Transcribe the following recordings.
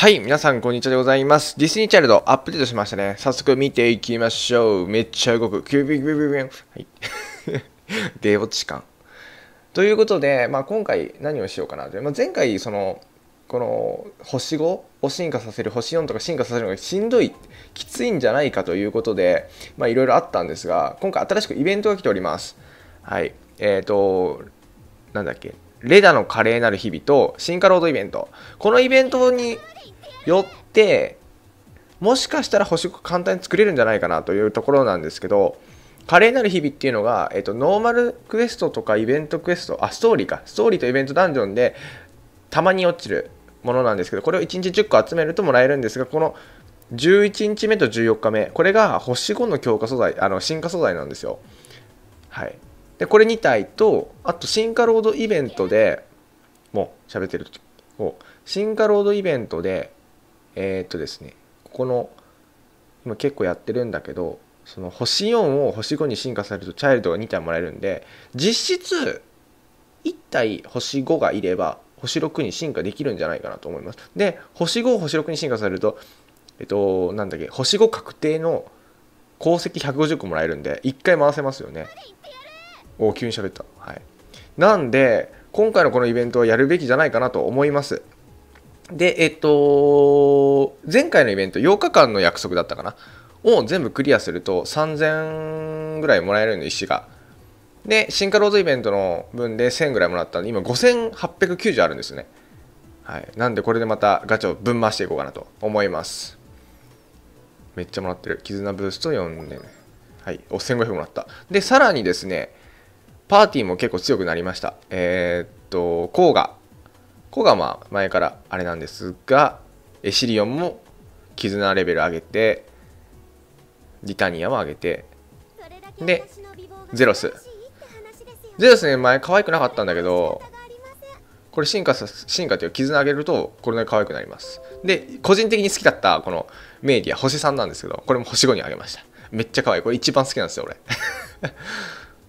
はい、皆さん、こんにちはでございます。ディスニーチャイルドアップデートしましたね。早速見ていきましょう。めっちゃ動く。キュービュービュービューはい。出落ち感。ということで、まあ、今回何をしようかなと。まあ、前回、その、この星5を進化させる、星4とか進化させるのがしんどい、きついんじゃないかということで、まあ、いろいろあったんですが、今回新しくイベントが来ております。はい。えっ、ー、と、なんだっけ。レダの華麗なる日々と、進化ロードイベント。このイベントによってもしかしたら星5簡単に作れるんじゃないかなというところなんですけど華麗なる日々っていうのが、えっと、ノーマルクエストとかイベントクエストあストーリーかストーリーとイベントダンジョンでたまに落ちるものなんですけどこれを1日10個集めるともらえるんですがこの11日目と14日目これが星5の強化素材あの進化素材なんですよはいでこれ2体とあと進化ロードイベントでもう喋ってる時進化ロードイベントでえー、っとですねここの今結構やってるんだけどその星4を星5に進化されるとチャイルドが2体もらえるんで実質1体星5がいれば星6に進化できるんじゃないかなと思いますで星5を星6に進化されるとえっとなんだっけ星5確定の鉱石150個もらえるんで1回回せますよねお急に喋ったはいなんで今回のこのイベントはやるべきじゃないかなと思いますで、えっと、前回のイベント、8日間の約束だったかな、を全部クリアすると、3000ぐらいもらえるんで、石が。で、進化ローズイベントの分で1000ぐらいもらったんで、今5890あるんですね。はい。なんで、これでまたガチャをぶん回していこうかなと思います。めっちゃもらってる。絆ブースト4年。はい。お、1500もらった。で、さらにですね、パーティーも結構強くなりました。えー、っと、コ賀。こがまあ前からあれなんですが、エシリオンも絆レベル上げて、リタニアも上げて、で、ゼロス。ゼロスね、前可愛くなかったんだけど、これ進化さ、進化という絆上げると、これだけ可愛くなります。で、個人的に好きだった、このメディア、星3なんですけど、これも星5にあげました。めっちゃ可愛い。これ一番好きなんですよ、俺。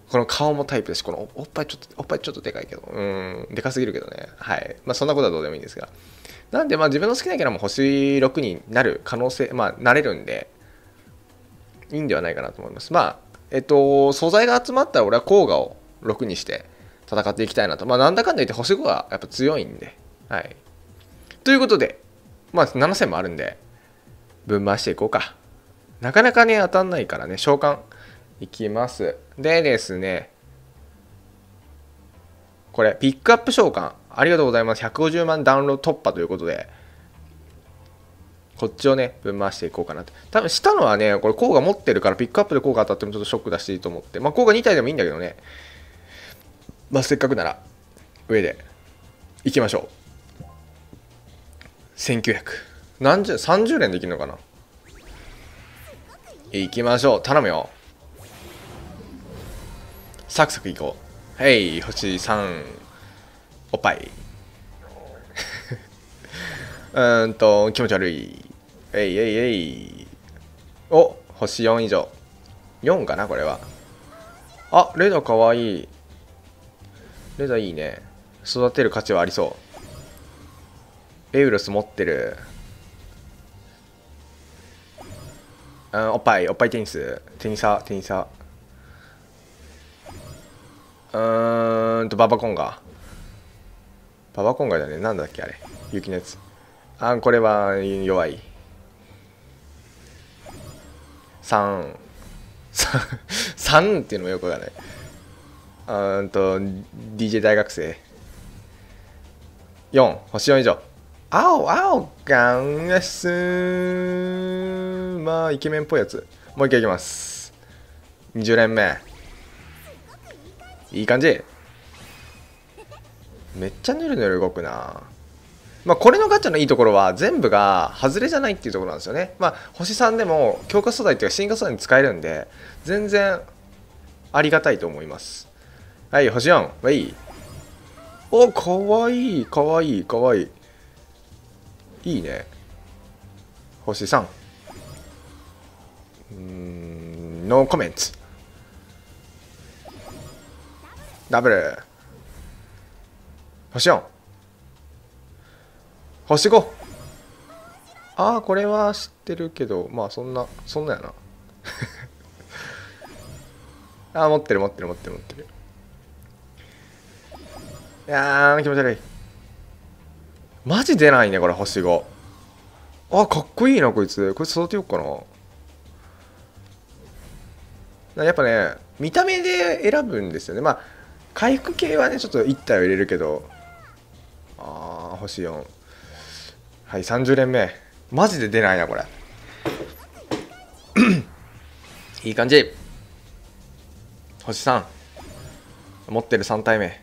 この顔もタイプだし、このおっぱいちょっと、おっぱいちょっとでかいけど、うん、でかすぎるけどね。はい。まあそんなことはどうでもいいんですが。なんでまあ自分の好きなキャラも星6になる可能性、まあなれるんで、いいんではないかなと思います。まあ、えっと、素材が集まったら俺は甲賀を6にして戦っていきたいなと。まあなんだかんだ言って星5がやっぱ強いんで。はい。ということで、まあ7000もあるんで、分回していこうか。なかなかね、当たんないからね、召喚いきます。でですね、これ、ピックアップ召喚、ありがとうございます。150万ダウンロード突破ということで、こっちをね、ぶん回していこうかなと。多分、したのはね、これ、効果持ってるから、ピックアップで効果当たってもちょっとショックだしていいと思って、まあ、効果2体でもいいんだけどね、まあ、せっかくなら、上で、いきましょう。1900。何十、30連できるのかな行きましょう。頼むよ。サクサクいこう。はい、星3、おっぱい。うんと、気持ち悪い。えいえいえい。お、星4以上。4かな、これは。あ、レザかわいい。レザいいね。育てる価値はありそう。エウロス持ってる。うん、おっぱい、おっぱいテニス。テニサー、テニサー。うーんと、ババコンガ。ババコンガだね。なんだっけ、あれ。雪のやつ。あー、これは弱い。3。3 っていうのもよくわかんない。うーんと、DJ 大学生。4、星4以上。青、青がんがすまあ、イケメンっぽいやつ。もう一回いきます。20連目。いい感じめっちゃぬるぬる動くなまあ、これのガチャのいいところは全部が外れじゃないっていうところなんですよねまあ星3でも強化素材っていうか進化素材に使えるんで全然ありがたいと思いますはい星4はいおかわいいかわいいかわいいいいね星3うーんノーコメントダブル。星4。星 5! ああ、これは知ってるけど、まあそんな、そんなやな。ああ、持ってる持ってる持ってる持ってる。いやー、気持ち悪い。マジ出ないね、これ、星5。あ、かっこいいな、こいつ。こいつ育てようかな。やっぱね、見た目で選ぶんですよね。まあ回復系はねちょっと1体を入れるけどああ星4はい30連目マジで出ないなこれ いい感じ星3持ってる3体目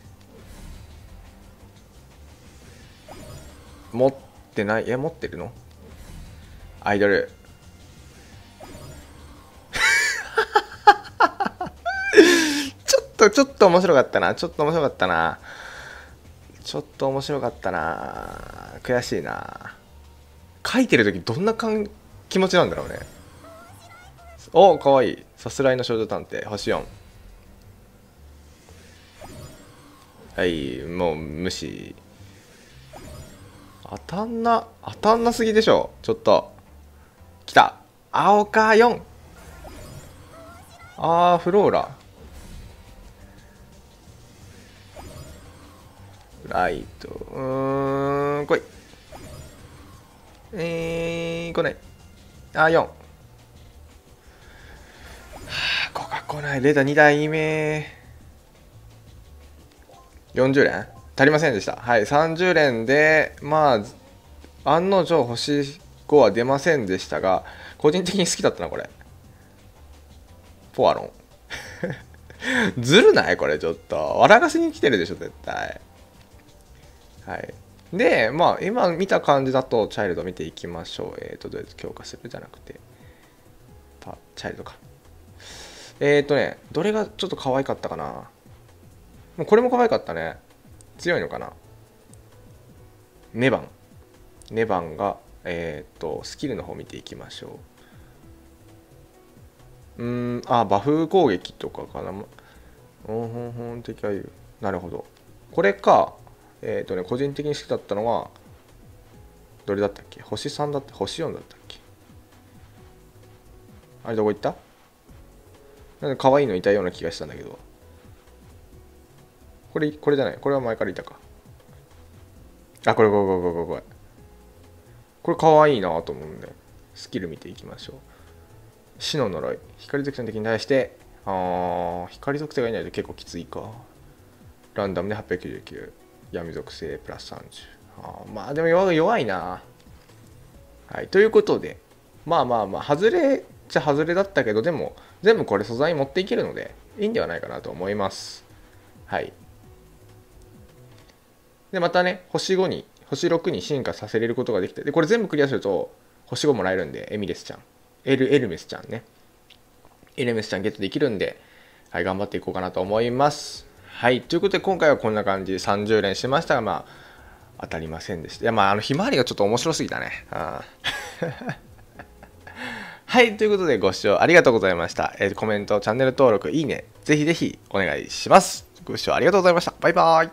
持ってないえ持ってるのアイドルちょっと面白かったな。ちょっと面白かったな。ちょっと面白かったな。悔しいな。書いてる時どんなかん気持ちなんだろうね。おかわいい。さすらいの少女探偵、星4。はい、もう無視。当たんな、当たんなすぎでしょ。ちょっと。来た。青か4。あー、フローラ。ライト。うーん、来い。えー、来ない。あ、4。はあ、5が来ない。レーダー2台目。40連足りませんでした。はい、30連で、まあ、案の定星5は出ませんでしたが、個人的に好きだったな、これ。ポアロン。ずるないこれちょっと。笑かせに来てるでしょ、絶対。はいでまあ今見た感じだとチャイルド見ていきましょうえっ、ー、とどうやって強化するじゃなくてパチャイルドかえっ、ー、とねどれがちょっと可愛かったかなもうこれも可愛かったね強いのかなネバンネバンがえっ、ー、とスキルの方見ていきましょううんあバフ攻撃とかかなうんほんほん敵は言うなるほどこれかえっ、ー、とね、個人的に好きだったのは、どれだったっけ星3だって、星4だったっけあれどこ行ったなんか可愛いのいたような気がしたんだけど。これ、これじゃない。これは前からいたか。あ、これ、これ、これ、これ、これ。これ可愛いなと思うんで、スキル見ていきましょう。死の呪い。光属性の敵に対して、あー、光属性がいないと結構きついか。ランダムで899。闇属性プラス30。あまあでも弱いな。はい。ということで、まあまあまあ、外れちゃ外れだったけど、でも全部これ素材持っていけるので、いいんではないかなと思います。はい。で、またね、星5に、星6に進化させれることができて、で、これ全部クリアすると、星5もらえるんで、エミレスちゃん。エル、エルメスちゃんね。エルメスちゃんゲットできるんで、はい、頑張っていこうかなと思います。はい。ということで、今回はこんな感じ、30連しましたが、まあ、当たりませんでした。いや、まあ、あの、ひまわりがちょっと面白すぎたね。はい。ということで、ご視聴ありがとうございました。えー、コメント、チャンネル登録、いいね、ぜひぜひお願いします。ご視聴ありがとうございました。バイバーイ。